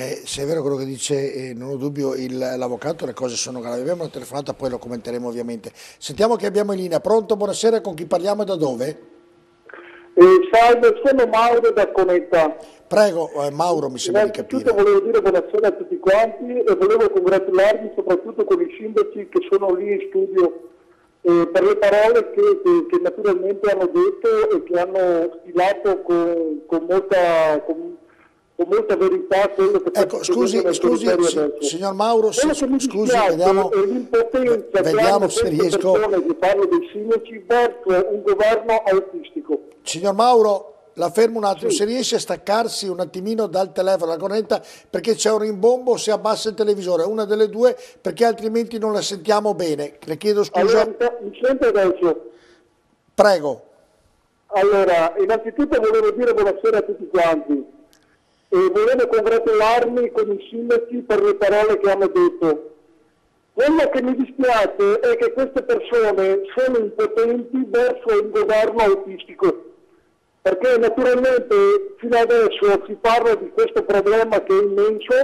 Eh, se è vero quello che dice, eh, non ho dubbio, l'avvocato, le cose sono gravi. Abbiamo una telefonata, poi lo commenteremo ovviamente. Sentiamo che abbiamo in linea. Pronto, buonasera, con chi parliamo e da dove? Eh, salve, sono Mauro da Cometa. Prego, eh, Mauro, mi sembra di capire. Innanzitutto volevo dire buonasera a tutti quanti e volevo congratularmi soprattutto con i sindaci che sono lì in studio eh, per le parole che, che, che, naturalmente hanno detto e che hanno stilato con, con molta... Con, con molta verità quello che ecco, scusi, scusi si, signor Mauro si, che scusi, vediamo, vediamo se riesco che parlo dei sindaci verso un governo autistico signor Mauro la fermo un attimo, sì. se riesce a staccarsi un attimino dal telefono, la corrente, perché c'è un rimbombo, se abbassa il televisore, una delle due, perché altrimenti non la sentiamo bene. Le chiedo scusa. Allora, mi adesso? Prego. Allora, innanzitutto volevo dire buonasera a tutti quanti e volevo congratularmi con i sindaci per le parole che hanno detto. Quello che mi dispiace è che queste persone sono impotenti verso il governo autistico, perché naturalmente fino adesso si parla di questo problema che è immenso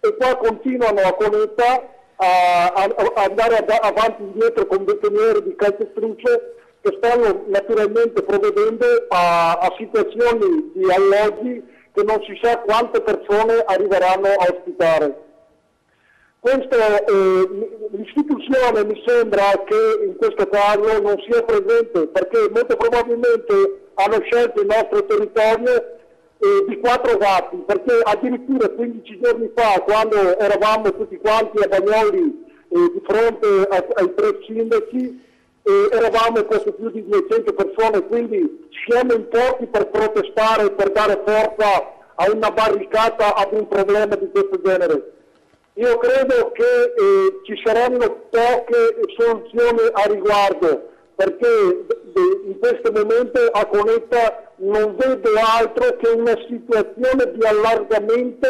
e qua continuano a Conetta a, a, a, andare av avanti e indietro con detenere di calcestrucce che stanno naturalmente provvedendo a, a situazioni di alloggi che non si sa quante persone arriveranno a ospitare. Questo, eh, l'istituzione mi sembra che in questo caso non sia presente perché molto probabilmente hanno scelto il nostro territorio eh, di quattro gatti perché addirittura 15 giorni fa quando eravamo tutti quanti a Bagnoli eh, di fronte a, ai tre sindaci eh, eravamo quasi più di 200 persone, quindi siamo in pochi per protestare, per dare forza a una barricata, ad un problema di questo genere. Io credo che eh, ci saranno poche soluzioni a riguardo, perché in questo momento a Conetta non vedo altro che una situazione di allargamento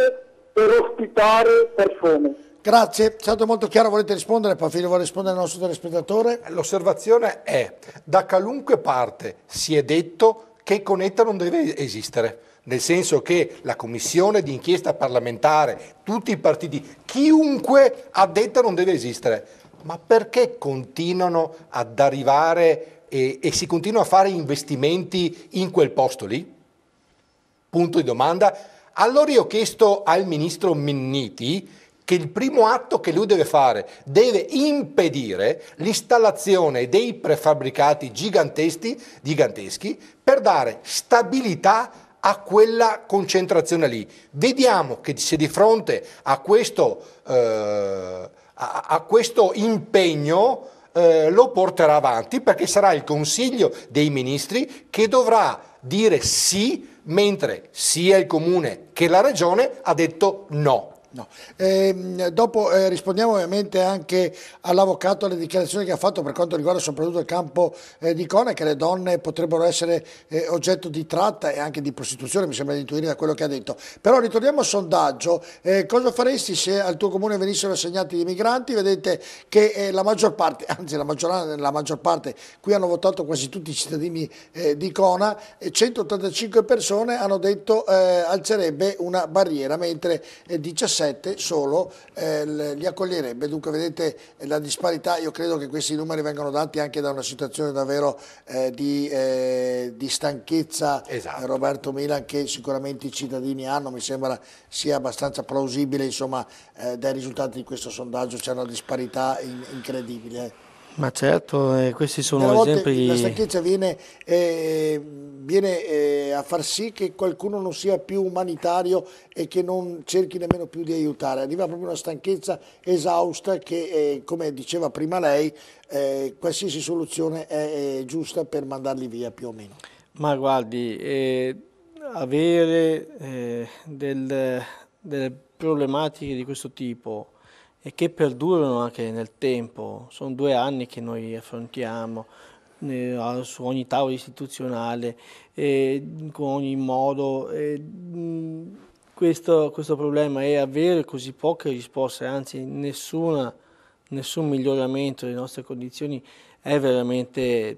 per ospitare persone. Grazie, è stato molto chiaro, volete rispondere? Paffiglio vuole rispondere al nostro telespettatore? L'osservazione è, da qualunque parte si è detto che Conetta non deve esistere, nel senso che la commissione di inchiesta parlamentare, tutti i partiti, chiunque ha detto non deve esistere, ma perché continuano ad arrivare e, e si continuano a fare investimenti in quel posto lì? Punto di domanda. Allora io ho chiesto al ministro Minniti che il primo atto che lui deve fare deve impedire l'installazione dei prefabbricati giganteschi per dare stabilità a quella concentrazione lì. Vediamo che se di fronte a questo, eh, a, a questo impegno eh, lo porterà avanti perché sarà il Consiglio dei Ministri che dovrà dire sì, mentre sia il Comune che la Regione ha detto no. No. Eh, dopo eh, rispondiamo ovviamente anche all'avvocato alle dichiarazioni che ha fatto per quanto riguarda soprattutto il campo eh, di Cone, che le donne potrebbero essere eh, oggetto di tratta e anche di prostituzione, mi sembra di intuire da quello che ha detto. Però ritorniamo al sondaggio, eh, cosa faresti se al tuo comune venissero assegnati gli migranti? Vedete che eh, la maggior parte, anzi la, la maggior parte, qui hanno votato quasi tutti i cittadini di Cona, 185 persone hanno detto alzerebbe una barriera, mentre 17 7 solo eh, li accoglierebbe, dunque vedete la disparità, io credo che questi numeri vengano dati anche da una situazione davvero eh, di, eh, di, stanchezza esatto. Roberto Milan che sicuramente i cittadini hanno, mi sembra sia abbastanza plausibile insomma, eh, dai risultati di questo sondaggio c'è una disparità in incredibile. Ma certo, eh, questi sono esempi... La stanchezza viene, eh, viene eh, a far sì che qualcuno non sia più umanitario e che non cerchi nemmeno più di aiutare. Arriva proprio una stanchezza esausta che, eh, come diceva prima lei, eh, qualsiasi soluzione è, è, giusta per mandarli via più o meno. Ma guardi, eh, avere del, delle problematiche di questo tipo e che perdurano anche nel tempo. Sono due anni che noi affrontiamo eh, su ogni tavolo istituzionale, eh, con ogni modo. Eh, questo, questo, problema è avere così poche risposte, anzi nessuna, nessun miglioramento delle nostre condizioni è veramente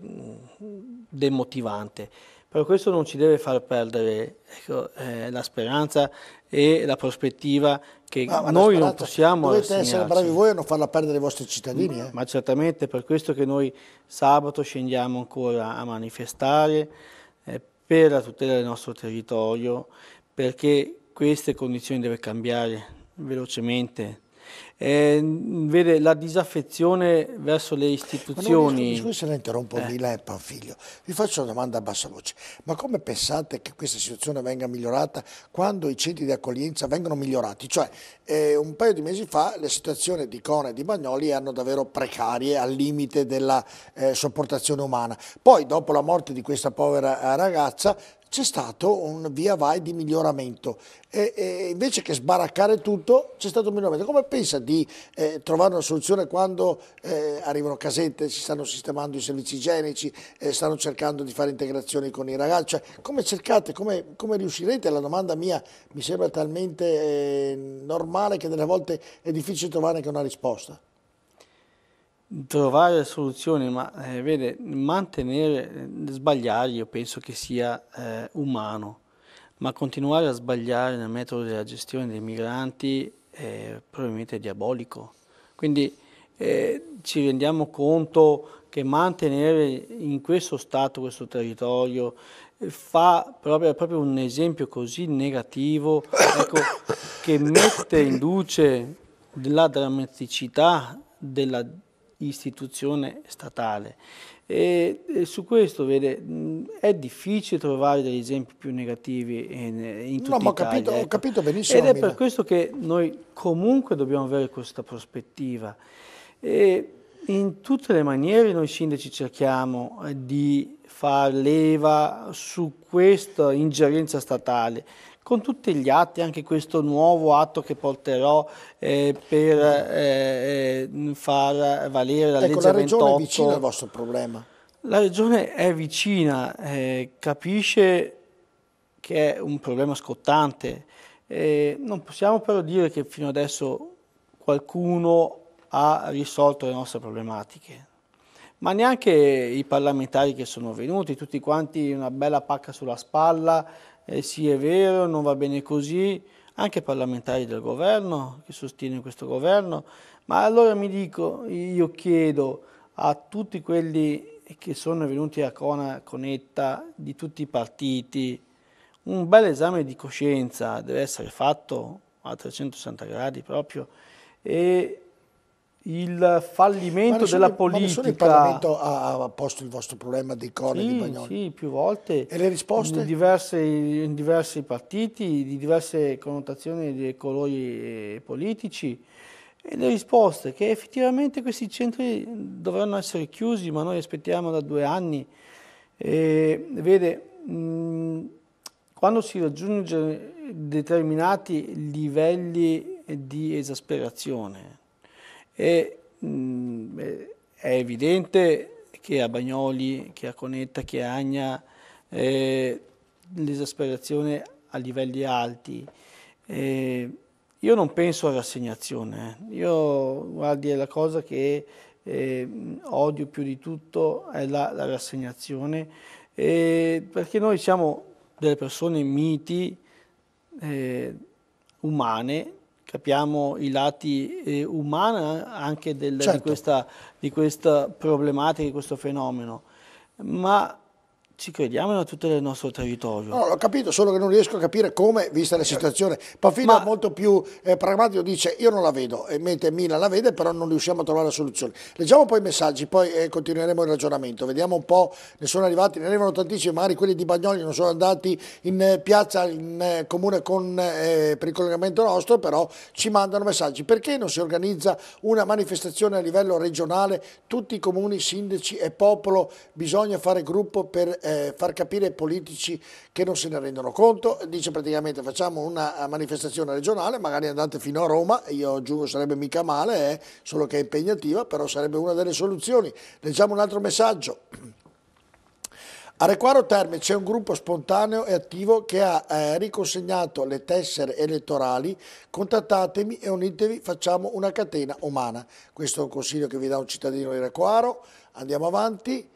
demotivante. Però questo non ci deve far perdere ecco, eh, la speranza e la prospettiva che ma, noi non possiamo Dovete essere bravi voi a non farla perdere i vostri cittadini. Ma, mm, eh. ma certamente per questo che noi sabato scendiamo ancora a manifestare eh, per la tutela del nostro territorio, perché queste condizioni devono cambiare velocemente eh, vede la disaffezione verso le istituzioni. Scusi se la interrompo, eh. Mila e Panfiglio. Vi faccio una domanda a bassa voce. Ma come pensate che questa situazione venga migliorata quando i centri di accoglienza vengono migliorati? Cioè, eh, un paio di mesi fa le situazioni di Cone e di Bagnoli erano davvero precarie, al limite della eh, sopportazione umana. Poi, dopo la morte di questa povera eh, ragazza, c'è stato un via vai di miglioramento. E, e invece che sbaraccare tutto, c'è stato un miglioramento. Come pensa di eh, trovare una soluzione quando eh, arrivano casette, si stanno sistemando i servizi igienici, eh, stanno cercando di fare integrazioni con i ragazzi? Cioè, come cercate, come, come, riuscirete? La domanda mia mi sembra talmente eh, normale che delle volte è difficile trovare anche una risposta trovare soluzioni, ma eh, vede, mantenere, eh, sbagliare io penso che sia eh, umano, ma continuare a sbagliare nel metodo della gestione dei migranti è probabilmente diabolico. Quindi eh, ci rendiamo conto che mantenere in questo stato questo territorio eh, fa proprio, proprio un esempio così negativo ecco, che mette in luce la drammaticità della istituzione statale. E, e su questo vede, è difficile trovare degli esempi più negativi in, in tutta no, ma ho capito, ecco. ho capito benissimo. Ed è per questo che noi comunque dobbiamo avere questa prospettiva. E in tutte le maniere noi sindaci cerchiamo eh, di far leva su questa ingerenza statale, con tutti gli atti, anche questo nuovo atto che porterò eh, per eh, eh far valere la ecco, legge la 28. la Regione è vicina al vostro problema? La Regione è vicina, eh, capisce che è un problema scottante. Eh, non possiamo però dire che fino adesso qualcuno ha risolto le nostre problematiche ma neanche i parlamentari che sono venuti, tutti quanti una bella pacca sulla spalla, eh, sì è vero, non va bene così, anche parlamentari del governo che sostiene questo governo, ma allora mi dico, io chiedo a tutti quelli che sono venuti a Cona Conetta di tutti i partiti, un bel esame di coscienza deve essere fatto a 360 gradi proprio e il fallimento solo, della politica. Ma il Parlamento ha posto il vostro problema dei corni sì, di Bagnoli? Sì, più volte. E le risposte? In, diverse, in diversi partiti, di diverse connotazioni di colori eh, politici. E le risposte che effettivamente questi centri dovranno essere chiusi, ma noi aspettiamo da due anni. E, vede, mh, quando si raggiunge determinati livelli di esasperazione, e, mh, mm, eh, è evidente che a Bagnoli, che a Conetta, che a Agna eh, l'esasperazione a livelli alti. Eh, io non penso a rassegnazione, eh. io guardi è la cosa che eh, odio più di tutto è la, la rassegnazione, eh, perché noi siamo delle persone miti, eh, umane, capiamo i lati eh, umani anche del, certo. di, questa, di, questa, problematica, di questo fenomeno. Ma ci crediamo da tutto il nostro territorio. No, l'ho capito, solo che non riesco a capire come, vista la eh. situazione. Pafino è molto più eh, pragmatico, dice io non la vedo, mentre Mila la vede, però non riusciamo a trovare la soluzione. Leggiamo poi i messaggi, poi eh, continueremo il ragionamento, vediamo un po', ne sono arrivati, ne arrivano tantissimi, magari quelli di Bagnoli non sono andati in eh, piazza, in eh, comune con, eh, per il collegamento nostro, però ci mandano messaggi. Perché non si organizza una manifestazione a livello regionale, tutti i comuni, sindaci e popolo, bisogna fare gruppo per eh, far capire ai politici che non se ne rendono conto, dice praticamente facciamo una eh, manifestazione regionale, magari andate fino a Roma, io aggiungo sarebbe mica male, eh, solo che è impegnativa, però sarebbe una delle soluzioni. Leggiamo un altro messaggio. A Requaro Terme c'è un gruppo spontaneo e attivo che ha eh, riconsegnato le tessere elettorali. Contattatemi e unitevi, facciamo una catena umana. Questo è un consiglio che vi dà un cittadino di Requaro. Andiamo avanti.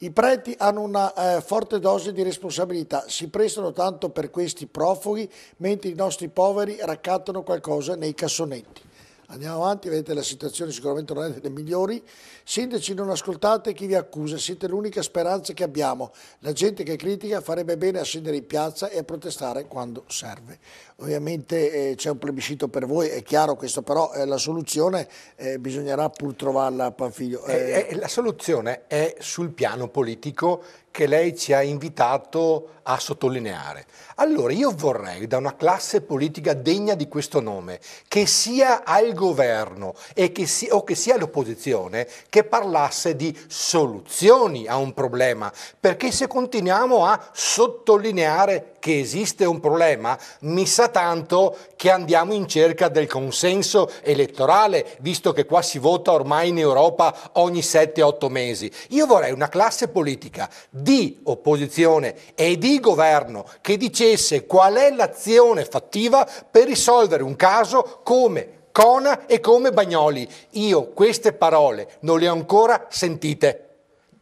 I preti hanno una eh, forte dose di responsabilità, si prestano tanto per questi profughi, mentre i nostri poveri raccattano qualcosa nei cassonetti. Andiamo avanti, vedete la situazione sicuramente non è delle migliori. Sindaci non ascoltate chi vi accusa, siete l'unica speranza che abbiamo. La gente che critica farebbe bene a scendere in piazza e a protestare quando serve. Ovviamente eh, c'è un plebiscito per voi, è chiaro questo, però eh, la soluzione eh, bisognerà pur trovarla a Panfiglio. Eh, eh, eh, la soluzione è sul piano politico che lei ci ha invitato a sottolineare. Allora io vorrei da una classe politica degna di questo nome, che sia al governo e che si, o che sia all'opposizione, che parlasse di soluzioni a un problema, perché se continuiamo a sottolineare che esiste un problema, mi sa tanto che andiamo in cerca del consenso elettorale, visto che qua si vota ormai in Europa ogni 7-8 mesi. Io vorrei una classe politica di opposizione e di governo che dicesse qual è l'azione fattiva per risolvere un caso come Cona e come Bagnoli. Io queste parole non le ho ancora sentite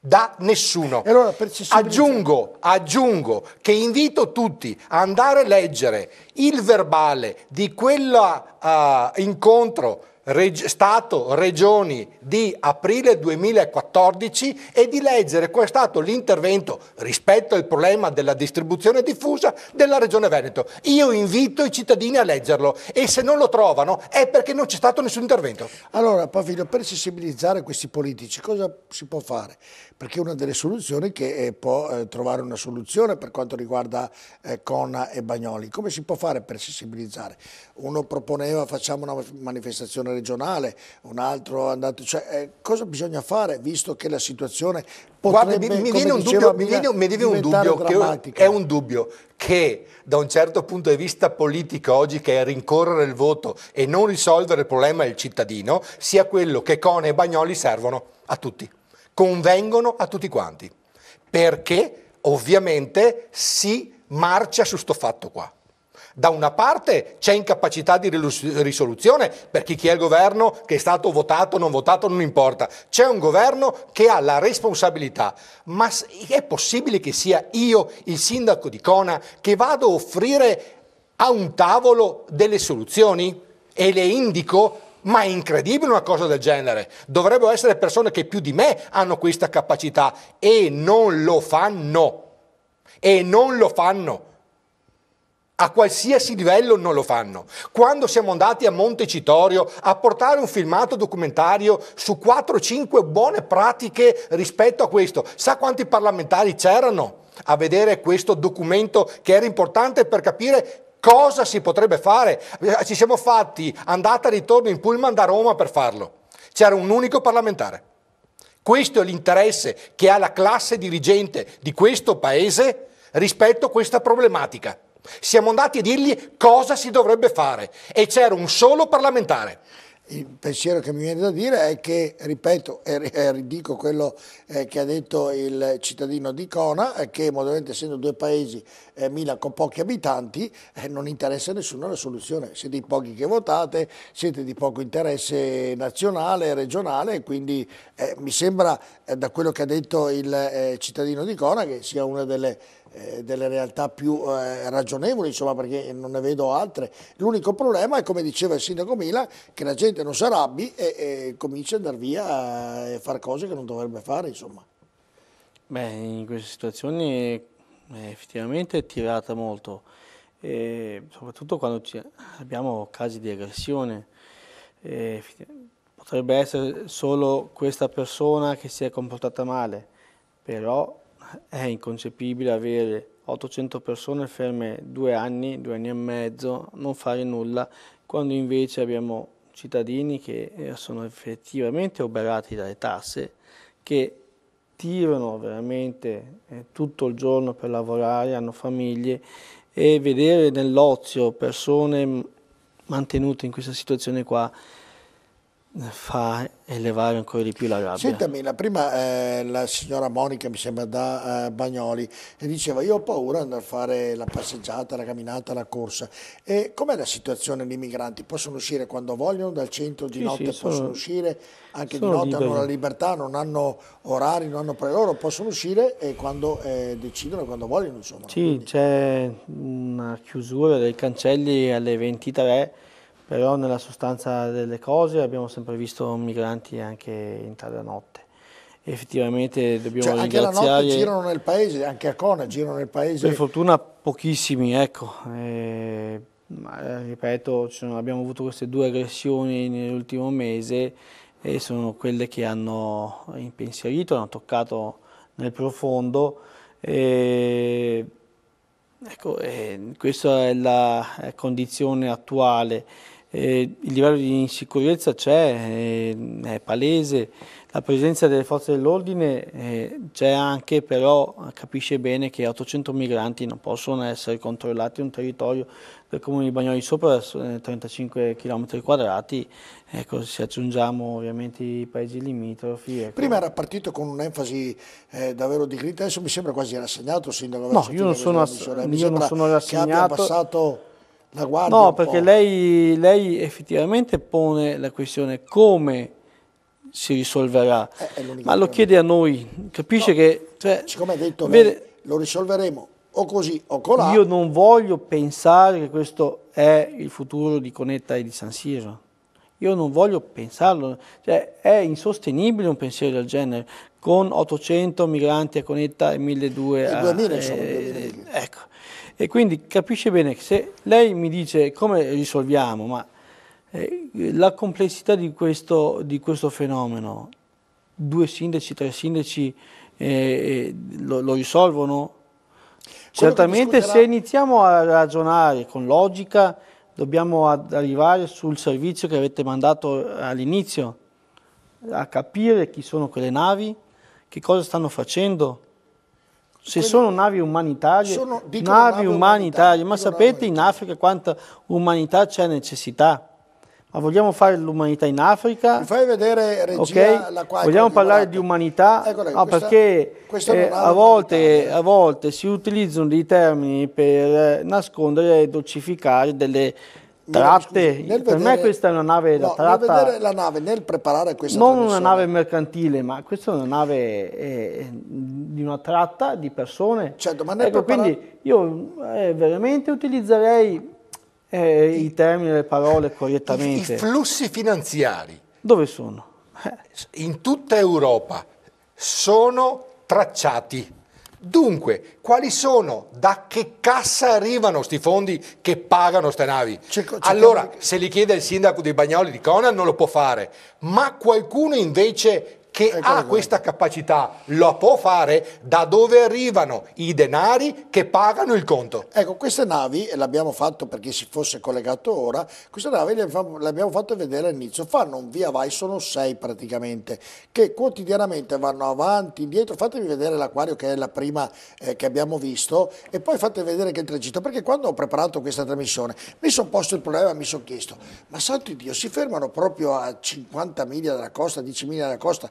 da nessuno. Allora, aggiungo, aggiungo che invito tutti a andare a leggere il verbale di quell'incontro uh, ah, incontro Reg- Stato, Regioni di aprile 2014 e di leggere qual è stato l'intervento rispetto al problema della distribuzione diffusa della Regione Veneto. Io invito i cittadini a leggerlo e se non lo trovano è perché non c'è stato nessun intervento. Allora Pavino, per sensibilizzare questi politici cosa si può fare? Perché una delle soluzioni è che eh, può eh, trovare una soluzione per quanto riguarda eh, Cona e Bagnoli, come si può fare per sensibilizzare? Uno proponeva facciamo una manifestazione regionale, un altro andato, cioè, eh, cosa bisogna fare visto che la situazione potrebbe, Guarda, mi, mi viene un dubbio, mi viene, mi viene un dubbio che è un dubbio che da un certo punto di vista politico oggi che è rincorrere il voto e non risolvere il problema del cittadino sia quello che Cone e Bagnoli servono a tutti, convengono a tutti quanti, perché ovviamente si marcia su sto fatto qua. Da una parte c'è incapacità di risoluzione per chi chi è il governo, che è stato votato o non votato, non importa. C'è un governo che ha la responsabilità. Ma è possibile che sia io, il sindaco di Cona, che vado a offrire a un tavolo delle soluzioni? E le indico ma è incredibile una cosa del genere. Dovrebbero essere persone che più di me hanno questa capacità e non lo fanno. E non lo fanno. A qualsiasi livello non lo fanno. Quando siamo andati a Montecitorio a portare un filmato documentario su 4-5 buone pratiche rispetto a questo, sa quanti parlamentari c'erano a vedere questo documento che era importante per capire cosa si potrebbe fare. Ci siamo fatti andata e ritorno in pullman da Roma per farlo. C'era un unico parlamentare. Questo è l'interesse che ha la classe dirigente di questo Paese rispetto a questa problematica. Siamo andati a dirgli cosa si dovrebbe fare e c'era un solo parlamentare. Il pensiero che mi viene da dire è che, ripeto, e ridico quello eh, che ha detto il cittadino di Cona, che modernamente essendo due paesi, eh, con pochi abitanti, eh, non interessa a nessuno la soluzione. Siete i pochi che votate, siete di poco interesse nazionale, regionale, quindi eh, mi sembra, eh, da quello che ha detto il cittadino di Cona, che sia una delle eh, delle realtà più eh, ragionevoli, insomma, perché non ne vedo altre. L'unico problema è, come diceva il sindaco Mila, che la gente non si arrabbi e, e cominci ad andare via e fare cose che non dovrebbe fare, insomma. Beh, in queste situazioni eh, effettivamente è tirata molto, e soprattutto quando abbiamo casi di aggressione. E, potrebbe essere solo questa persona che si è comportata male, però è inconcepibile avere 800 persone ferme due anni, due anni e mezzo, non fare nulla, quando invece abbiamo cittadini che eh, sono effettivamente oberati dalle tasse, che tirano veramente eh, tutto il giorno per lavorare, hanno famiglie e vedere nell'ozio persone mm, mantenute in questa situazione qua fa elevare ancora di più la rabbia. Sentami, la prima eh, la signora Monica, mi sembra, da eh, Bagnoli, diceva io ho paura di andare a fare la passeggiata, la camminata, la corsa. E com'è la situazione dei migranti? Possono uscire quando vogliono dal centro, di sì, notte sì, possono sono, uscire, anche di notte liberi. hanno la libertà, non hanno orari, non hanno pre loro, possono uscire e quando eh, decidono, quando vogliono. Insomma. Sì, c'è una chiusura dei cancelli alle 23 però nella sostanza delle cose abbiamo sempre visto migranti anche in tarda notte. Effettivamente dobbiamo cioè, anche ringraziare... Anche la notte girano nel paese, anche a Cona girano nel paese. Per fortuna pochissimi, ecco. Eh, eh ripeto, abbiamo avuto queste due aggressioni nell'ultimo mese e sono quelle che hanno impensierito, hanno toccato nel profondo. Eh, ecco, eh, questa è la eh, condizione attuale eh, il livello di insicurezza c'è, eh, è palese, la presenza delle forze dell'ordine eh, c'è anche, però capisce bene che 800 migranti non possono essere controllati in un territorio del comune di Bagnoli sopra 35 eh, km quadrati, ecco, se aggiungiamo ovviamente i paesi limitrofi. Ecco. Prima era partito con un'enfasi eh, davvero di grinta, adesso mi sembra quasi rassegnato il sindaco. No, io non sono, io non sono rassegnato. Che abbia passato la guardi no, perché lei, lei, effettivamente pone la questione come si risolverà, eh, ma lo chiede a noi, capisce no, che... Cioè, siccome hai detto vede, lei, lo risolveremo o così o colà. Io non voglio pensare che questo è il futuro di Conetta e di San Siro. Io non voglio pensarlo, cioè, è insostenibile un pensiero del genere, con 800 migranti a Conetta e 1200 a... 2000, insomma, 2000. Eh, ecco. E quindi capisce bene che se lei mi dice come risolviamo, ma eh, la complessità di questo, di questo, fenomeno, due sindaci, tre sindaci eh, eh lo, lo risolvono? Quello Certamente discuterà... se iniziamo a ragionare con logica dobbiamo arrivare sul servizio che avete mandato all'inizio, a capire chi sono quelle navi, che cosa stanno facendo, se Quindi, sono navi umanitarie, sono, navi, umanitarie, umanitarie ma sapete in Africa quanta umanità c'è necessità? Ma vogliamo fare l'umanità in Africa? Mi fai vedere regia okay. la quale Vogliamo parlare di umanità? Ecco no, ah, questa, perché questa eh, a, volte, eh. a, volte, si utilizzano dei termini per nascondere e dolcificare delle tratte. Scusi, per vedere, me questa è una nave da no, tratta. Nel la nave, nel preparare questa Non una nave mercantile, ma questa è una nave eh, di una tratta di persone. Certo, ma nel ecco, preparare... quindi io eh, veramente utilizzerei eh, i, i termini e le parole correttamente. I, I flussi finanziari. Dove sono? In tutta Europa sono tracciati. Dunque, quali sono, da che cassa arrivano questi fondi che pagano queste navi? C'è, c'è allora, se li chiede il sindaco di Bagnoli di Conan non lo può fare, ma qualcuno invece che ecco ha questa capacità, lo può fare da dove arrivano i denari che pagano il conto. Ecco, queste navi, e l'abbiamo fatto perché si fosse collegato ora, queste navi le abbiamo fatte vedere all'inizio, fanno un via vai, sono sei praticamente, che quotidianamente vanno avanti, indietro, fatemi vedere l'acquario che è la prima eh, che abbiamo visto e poi fate vedere che il tragitto, perché quando ho preparato questa trasmissione mi sono posto il problema, mi sono chiesto, ma santo Dio, si fermano proprio a 50 miglia dalla costa, 10 miglia dalla costa,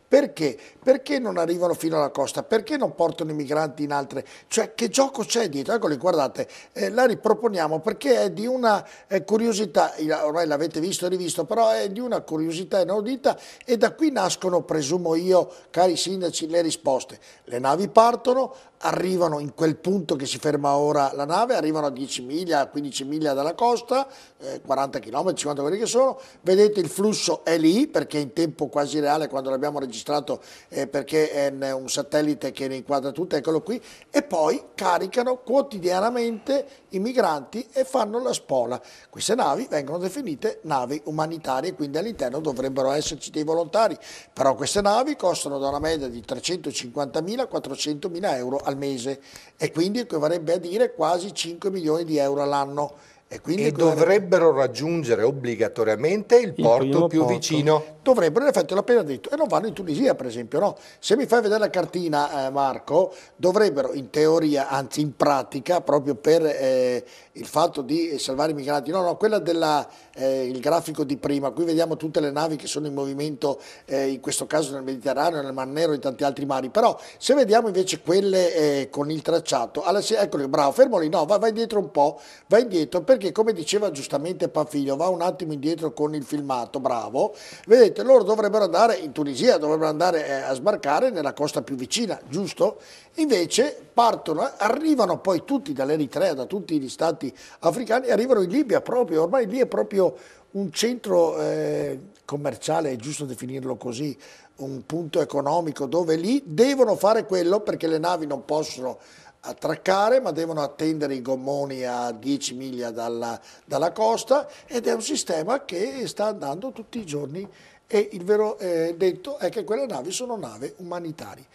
Perché? Perché non arrivano fino alla costa? Perché non portano i migranti in altre? Cioè che gioco c'è dietro? Eccoli, guardate, eh, la riproponiamo perché è di una eh, curiosità, ormai l'avete visto e rivisto, però è di una curiosità inaudita e da qui nascono, presumo io, cari sindaci, le risposte. Le navi partono, arrivano in quel punto che si ferma ora la nave, arrivano a 10 miglia, 15 miglia dalla costa, eh, 40 km, 50 quelli che sono, vedete il flusso è lì perché è in tempo quasi reale quando l'abbiamo registrato registrato eh, perché è un satellite che ne inquadra tutto, eccolo qui, e poi caricano quotidianamente i migranti e fanno la spola. Queste navi vengono definite navi umanitarie, quindi all'interno dovrebbero esserci dei volontari, però queste navi costano da una media di 350.000-400.000 euro al mese e quindi equivarebbe a dire quasi 5 milioni di euro all'anno e quindi e dovrebbero raggiungere obbligatoriamente il, il porto più porto. vicino. Dovrebbero, in effetti, l'ho appena detto. E non vanno in Tunisia, per esempio, no? Se mi fai vedere la cartina, eh, Marco, dovrebbero, in teoria, anzi in pratica, proprio per eh, il fatto di salvare i migranti, no, no, quella del eh, grafico di prima, qui vediamo tutte le navi che sono in movimento, eh, in questo caso nel Mediterraneo, nel Mar Nero e in tanti altri mari. Però se vediamo invece quelle eh, con il tracciato, alla, eccolo, bravo, fermo lì, no, vai, vai dietro un po', vai indietro, perché perché come diceva giustamente Pafiglio, va un attimo indietro con il filmato, bravo, vedete loro dovrebbero andare in Tunisia, dovrebbero andare eh, a sbarcare nella costa più vicina, giusto? Invece partono, arrivano poi tutti dall'Eritrea, da tutti gli stati africani, arrivano in Libia proprio, ormai lì è proprio un centro eh, commerciale, è giusto definirlo così, un punto economico dove lì devono fare quello perché le navi non possono attraccare, ma devono attendere i gommoni a 10 miglia dalla, dalla costa ed è un sistema che sta andando tutti i giorni e il vero eh, detto è che quelle navi sono navi umanitarie.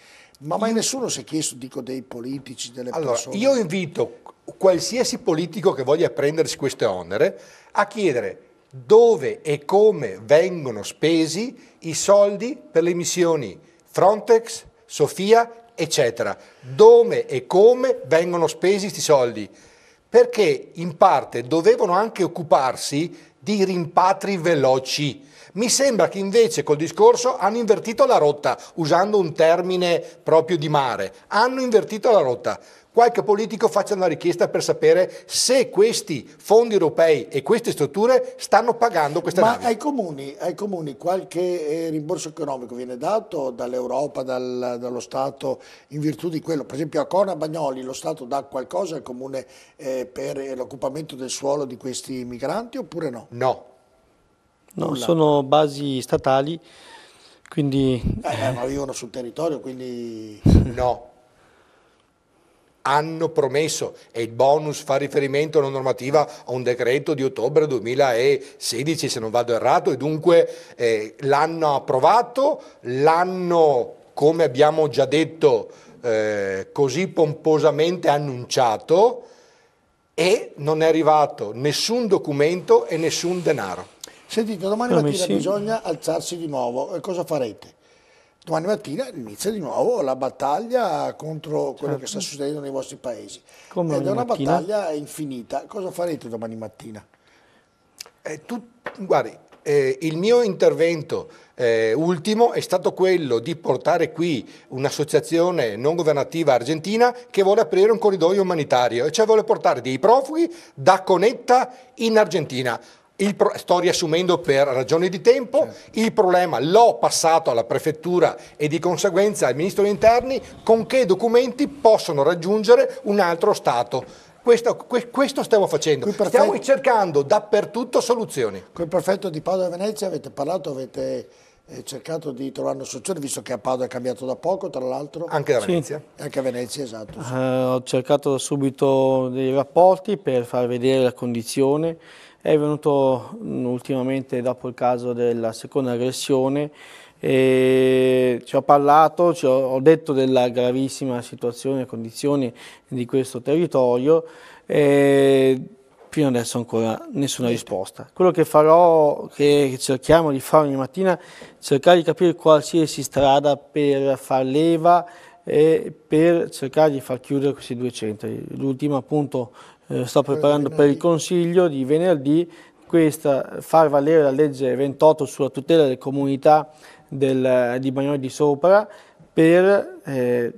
Ma mai io... nessuno si è chiesto, dico, dei politici, delle allora, persone. Io invito qualsiasi politico che voglia prendersi queste onere a chiedere dove e come vengono spesi i soldi per le missioni Frontex, Sofia eccetera. Dove e come vengono spesi questi soldi? Perché in parte dovevano anche occuparsi di rimpatri veloci. Mi sembra che invece col discorso hanno invertito la rotta, usando un termine proprio di mare. Hanno invertito la rotta qualche politico faccia una richiesta per sapere se questi fondi europei e queste strutture stanno pagando queste Ma navi. Ma ai comuni, ai comuni qualche eh, rimborso economico viene dato dall'Europa, dal, dallo Stato in virtù di quello? Per esempio a Cona Bagnoli lo Stato dà qualcosa al comune eh, per l'occupamento del suolo di questi migranti oppure no? No. No, sono basi statali quindi... Eh, eh, ma vivono sul territorio, quindi... No, hanno promesso e il bonus fa riferimento a una normativa, a un decreto di ottobre 2016 se non vado errato e dunque eh, l'hanno approvato, l'hanno come abbiamo già detto eh, così pomposamente annunciato e non è arrivato nessun documento e nessun denaro. Sentite, domani ah, mattina bisogna alzarsi di nuovo, cosa farete? domani mattina inizia di nuovo la battaglia contro certo. quello che sta certo. succedendo nei vostri paesi. Come Ed è una mattina? battaglia infinita. Cosa farete domani mattina? Eh, tu, guardi, eh, il mio intervento eh, ultimo è stato quello di portare qui un'associazione non governativa argentina che vuole aprire un corridoio umanitario, cioè vuole portare dei profughi da Conetta in Argentina. Pro- sto riassumendo per ragioni di tempo, certo. il problema l'ho passato alla prefettura e di conseguenza al ministro degli interni con che documenti possono raggiungere un altro Stato. Questo, questo stiamo facendo, prefetto, stiamo cercando dappertutto soluzioni. Con il prefetto di Padova e Venezia avete parlato, avete eh, cercato di trovare una soluzione, visto che a Padova è cambiato da poco, tra l'altro. Anche a Venezia. Sì. Anche a Venezia, esatto. Sì. Uh, ho cercato subito dei rapporti per far vedere la condizione è venuto mm, ultimamente dopo il caso della seconda aggressione e ci ho parlato, ci ho, ho detto della gravissima situazione e condizioni di questo territorio e fino adesso ancora nessuna risposta. Quello che farò, che cerchiamo di fare ogni mattina, cercare di capire qualsiasi strada per far leva e per cercare di far chiudere questi due centri. L'ultimo appunto eh, sto preparando per il Consiglio di venerdì questa, far valere la legge 28 sulla tutela delle comunità del, eh, di Bagnoli di Sopra per eh,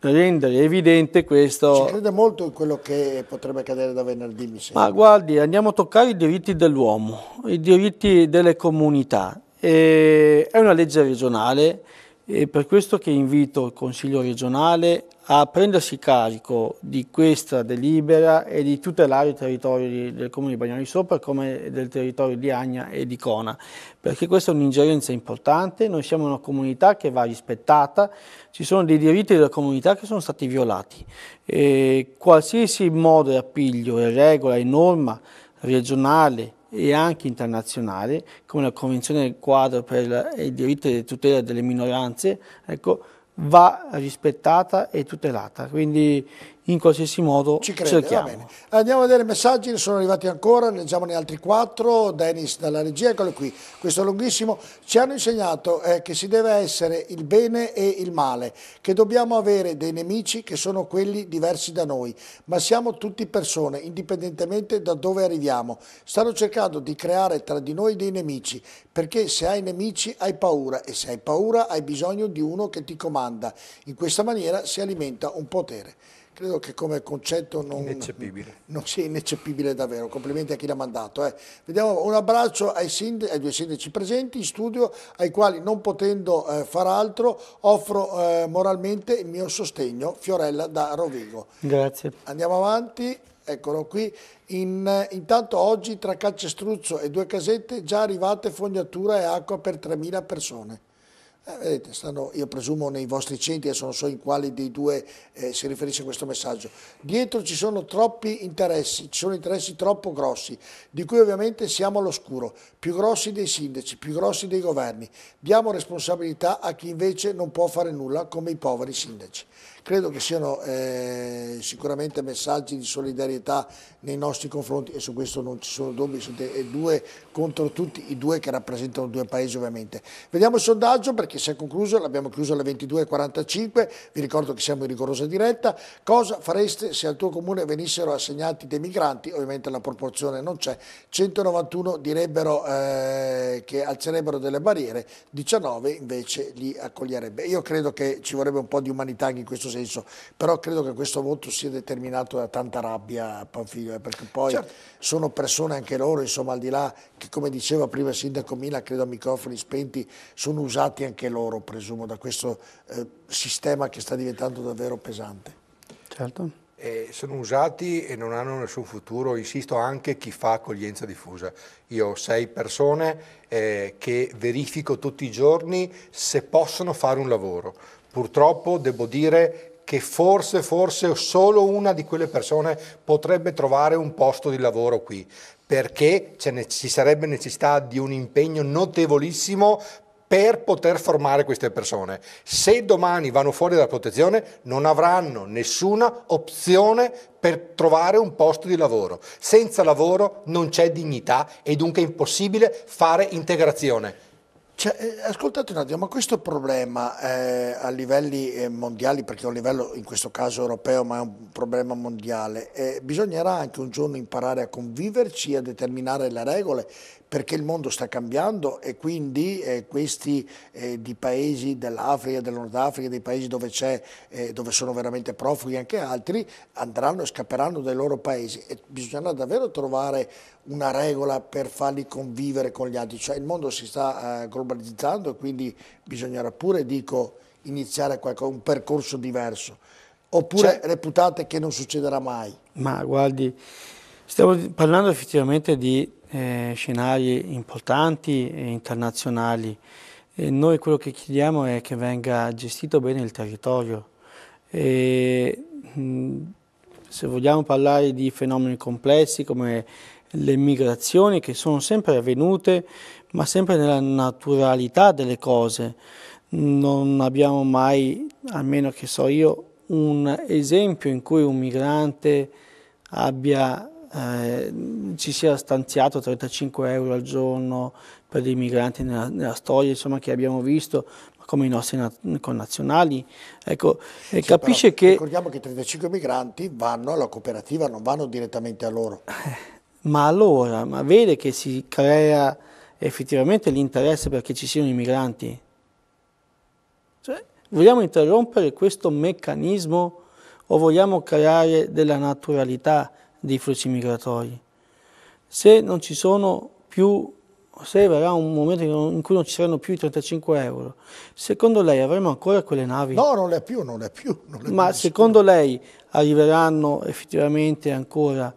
rendere evidente questo... Ci crede molto in quello che potrebbe accadere da venerdì, mi sembra. Ma guardi, andiamo a toccare i diritti dell'uomo, i diritti delle comunità. E è una legge regionale, è per questo che invito il Consiglio regionale a prendersi carico di questa delibera e di tutelare i territori del Comune di Bagnoli Sopra come del territorio di Agna e di Cona, perché questa è un'ingerenza importante, noi siamo una comunità che va rispettata, ci sono dei diritti della comunità che sono stati violati. E qualsiasi modo e appiglio e regola e norma regionale e anche internazionale, come la Convenzione del quadro per il diritto di tutela delle minoranze, ecco, va rispettata e tutelata. Quindi in qualsiasi modo ci crede, cerchiamo. Andiamo a vedere i messaggi, ne sono arrivati ancora, leggiamone altri quattro, Dennis dalla regia, eccolo qui, questo è lunghissimo, ci hanno insegnato eh, che si deve essere il bene e il male, che dobbiamo avere dei nemici che sono quelli diversi da noi, ma siamo tutti persone, indipendentemente da dove arriviamo. Stanno cercando di creare tra di noi dei nemici, perché se hai nemici hai paura e se hai paura hai bisogno di uno che ti comanda. In questa maniera si alimenta un potere credo che come concetto non, non sia ineccepibile davvero. Complimenti a chi l'ha mandato. Eh. Vediamo un abbraccio ai, sindaci, ai, due sindaci presenti in studio, ai quali non potendo eh, far altro offro eh, moralmente il mio sostegno. Fiorella da Rovigo. Grazie. Andiamo avanti. Eccolo qui, In, intanto oggi tra Calcestruzzo e due casette già arrivate fognatura e acqua per 3.000 persone. Eh, vedete, stanno, io presumo nei vostri centri, adesso non so in quali dei due eh, si riferisce questo messaggio. Dietro ci sono troppi interessi, ci sono interessi troppo grossi, di cui ovviamente siamo all'oscuro, più grossi dei sindaci, più grossi dei governi. Diamo responsabilità a chi invece non può fare nulla, come i poveri sindaci. Credo che siano eh, sicuramente messaggi di solidarietà nei nostri confronti e su questo non ci sono dubbi, siete eh, due contro tutti, i due che rappresentano due paesi ovviamente. Vediamo il sondaggio perché si è concluso, l'abbiamo chiuso alle 22.45, vi ricordo che siamo in rigorosa diretta. Cosa fareste se al tuo comune venissero assegnati dei migranti? Ovviamente la proporzione non c'è, 191 direbbero eh, che alzerebbero delle barriere, 19 invece li accoglierebbe. Io credo che ci vorrebbe un po' di umanità in questo senso senso, però credo che questo voto sia determinato da tanta rabbia a Panfiglio, eh, perché poi certo. sono persone anche loro, insomma al di là che come diceva prima il sindaco Mila, credo a microfoni spenti, sono usati anche loro, presumo, da questo eh, sistema che sta diventando davvero pesante. Certo. Eh, sono usati e non hanno nessun futuro, insisto anche chi fa accoglienza diffusa. Io ho sei persone eh, che verifico tutti i giorni se possono fare un lavoro, Purtroppo devo dire che forse, forse solo una di quelle persone potrebbe trovare un posto di lavoro qui, perché ci sarebbe necessità di un impegno notevolissimo per poter formare queste persone. Se domani vanno fuori dalla protezione non avranno nessuna opzione per trovare un posto di lavoro. Senza lavoro non c'è dignità e dunque è impossibile fare integrazione. Cioè, eh, ascoltate un attimo, ma questo problema eh, a livelli eh, mondiali, perché è un livello in questo caso europeo, ma è un problema mondiale, eh, bisognerà anche un giorno imparare a conviverci, a determinare le regole, perché il mondo sta cambiando e quindi eh, questi eh, di paesi dell'Africa, del Nord Africa, dei paesi dove, eh, dove sono veramente profughi anche altri, andranno e scapperanno dai loro paesi e bisognerà davvero trovare una regola per farli convivere con gli altri, cioè il mondo si sta eh, globalizzando e quindi bisognerà pure, dico, iniziare qualcosa, un percorso diverso, oppure cioè, reputate che non succederà mai? Ma guardi, stiamo parlando effettivamente di eh, scenari importanti e internazionali. E noi quello che chiediamo è che venga gestito bene il territorio. E, se vogliamo parlare di fenomeni complessi come le migrazioni che sono sempre avvenute, ma sempre nella naturalità delle cose. Non abbiamo mai, almeno che so io, un esempio in cui un migrante abbia eh, ci sia stanziato 35 euro al giorno per i migranti nella, nella storia insomma, che abbiamo visto, come i nostri connazionali. Ecco, eh, sì, capisce però, che... Ricordiamo che 35 migranti vanno alla cooperativa, non vanno direttamente a loro. Eh, ma allora, ma vede che si crea effettivamente l'interesse perché ci siano i migranti? Cioè, vogliamo interrompere questo meccanismo o vogliamo creare della naturalità? di flussi migratori. Se non ci sono più, se verrà un momento in cui non ci saranno più i 35 euro, secondo lei avremo ancora quelle navi? No, non le più, non le più. Non le Ma più secondo lei arriveranno effettivamente ancora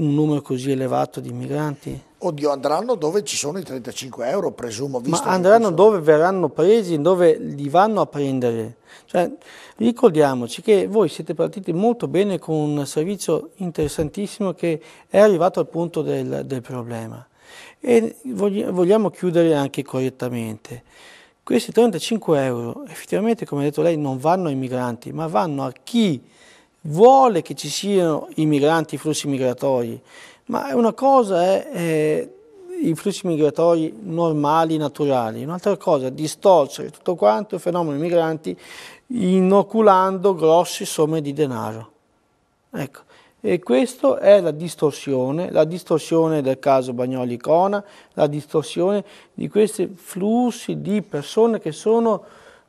un numero così elevato di migranti. Oddio, andranno dove ci sono i 35 euro, presumo. Visto Ma andranno dove verranno presi, dove li vanno a prendere. Cioè, ricordiamoci che voi siete partiti molto bene con un servizio interessantissimo che è arrivato al punto del, del problema. E vogliamo chiudere anche correttamente. Questi 35 euro, effettivamente, come ha detto lei, non vanno ai migranti, ma vanno a chi vuole che ci siano i migranti, i flussi migratori, ma una cosa è eh, i flussi migratori normali, naturali, un'altra cosa è distorcere tutto quanto il fenomeno dei migranti inoculando grosse somme di denaro. Ecco. E questa è la distorsione, la distorsione del caso Bagnoli-Cona, la distorsione di questi flussi di persone che sono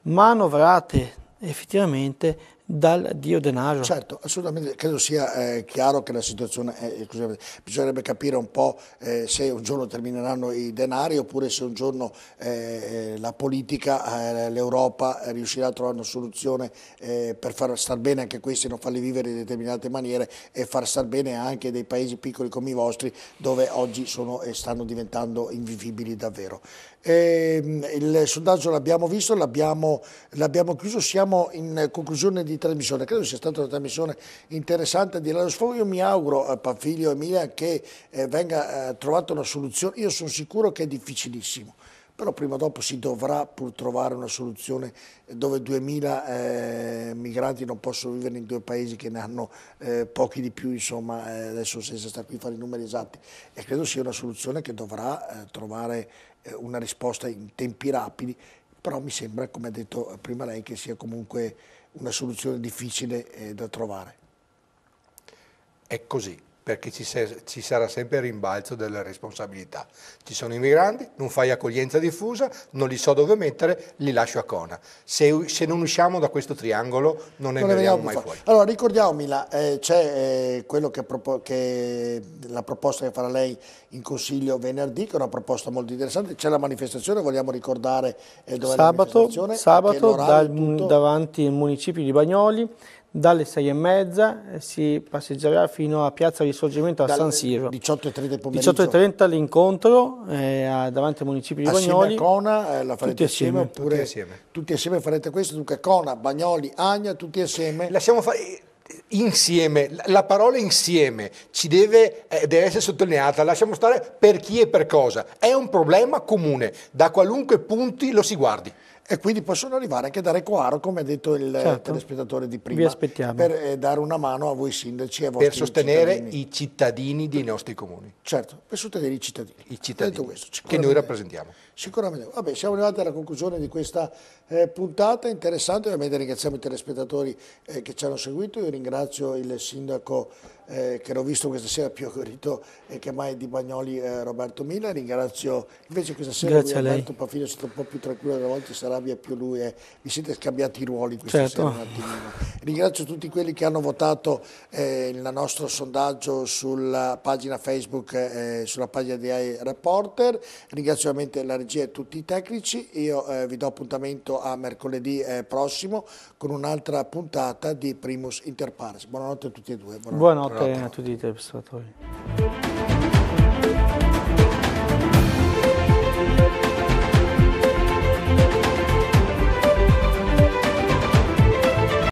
manovrate effettivamente dal dio denaro. Certo, assolutamente, credo sia eh, chiaro che la situazione è così. Bisognerebbe capire un po' eh, se un giorno termineranno i denari oppure se un giorno eh, eh la politica, eh, l'Europa riuscirà a trovare una soluzione eh, per far star bene anche questi, non farli vivere in determinate maniere e far star bene anche dei paesi piccoli come i vostri dove oggi sono e stanno diventando invivibili davvero. Ehm, il sondaggio l'abbiamo visto, l'abbiamo chiuso, siamo in conclusione di trasmissione, credo sia stata una trasmissione interessante di Lalo Sfogo, io mi auguro, eh, Panfiglio e Emilia, che eh, venga eh, trovata una soluzione, io sono sicuro che è difficilissimo, però prima o dopo si dovrà pur trovare una soluzione dove 2.000 eh, migranti non possono vivere in due paesi che ne hanno eh, pochi di più, insomma, eh, adesso senza stare qui a fare i numeri esatti. E credo sia una soluzione che dovrà trovare una risposta in tempi rapidi però mi sembra, come ha detto prima lei, che sia comunque una soluzione difficile eh, da trovare. È così perché ci, se, ci, sarà sempre il rimbalzo delle responsabilità. Ci sono i migranti, non fai accoglienza diffusa, non li so dove mettere, li lascio a Cona. Se, se non usciamo da questo triangolo non ne non veniamo mai fa. fuori. Allora ricordiamomi, eh, c'è eh, quello che, che, la proposta che farà lei in consiglio venerdì, che è una proposta molto interessante, c'è la manifestazione, vogliamo ricordare eh, dove sabato, è la manifestazione. Sabato dal, davanti al municipio di Bagnoli dalle sei e mezza si passeggerà fino a Piazza Risorgimento a dalle San Siro 18.30 pomeriggio 18.30 l'incontro eh, davanti al municipio di assieme Bagnoli assieme a Cona eh, la farete tutti assieme, assieme oppure tutti assieme. tutti assieme farete questo dunque Cona, Bagnoli, Agna tutti assieme lasciamo fare insieme, la parola insieme ci deve, eh, deve, essere sottolineata, lasciamo stare per chi e per cosa, è un problema comune, da qualunque punti lo si guardi e quindi possono arrivare anche da Recoaro, come ha detto il certo. telespettatore di prima, aspettiamo. per eh, dare una mano a voi sindaci e a vostri Per sostenere cittadini. i cittadini dei nostri comuni. Certo, per sostenere i cittadini. I cittadini questo, che noi rappresentiamo. Sicuramente. Vabbè, siamo arrivati alla conclusione di questa eh, puntata interessante, ovviamente ringraziamo i telespettatori eh, che ci hanno seguito, io ringrazio il sindaco eh, che l'ho visto questa sera più agguerrito eh, che mai di Bagnoli eh, Roberto Mila. Ringrazio invece questa sera Grazie lui, Roberto Pafino è stato un po' più tranquillo delle volte, si arrabbia più lui e eh. vi siete scambiati i ruoli questa certo. sera Ringrazio tutti quelli che hanno votato eh, il nostro sondaggio sulla pagina Facebook, eh, sulla pagina di AI Reporter. Ringrazio ovviamente la regia e tutti i tecnici. Io vi do appuntamento a mercoledì prossimo con un'altra puntata di Primus Inter Pares. Buonanotte a tutti e due. Buonanotte. Buonanotte. Také na tudíte psa, to